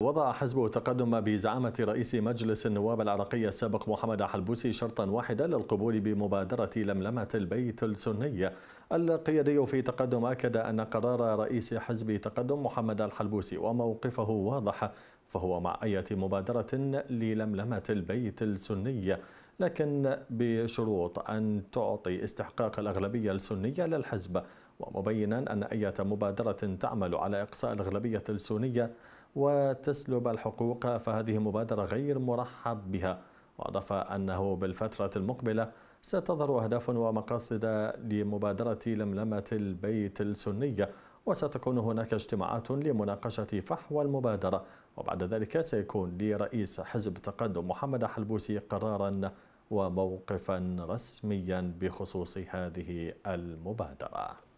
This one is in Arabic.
وضع حزب تقدم بزعامة رئيس مجلس النواب العراقي السابق محمد حلبوسي شرطا واحدا للقبول بمبادرة لملمة البيت السني القيادي في تقدم أكد أن قرار رئيس حزب تقدم محمد الحلبوسي وموقفه واضح فهو مع أية مبادرة للملمة البيت السني لكن بشروط أن تعطي استحقاق الأغلبية السنية للحزب ومبينا أن أي مبادرة تعمل على إقصاء الأغلبية السنية وتسلب الحقوق فهذه مبادرة غير مرحب بها وأضاف أنه بالفترة المقبلة ستظهر أهداف ومقاصد لمبادرة لملمة البيت السنية وستكون هناك اجتماعات لمناقشة فحوى المبادرة وبعد ذلك سيكون لرئيس حزب تقدم محمد حلبوسي قرارا وموقفا رسميا بخصوص هذه المبادرة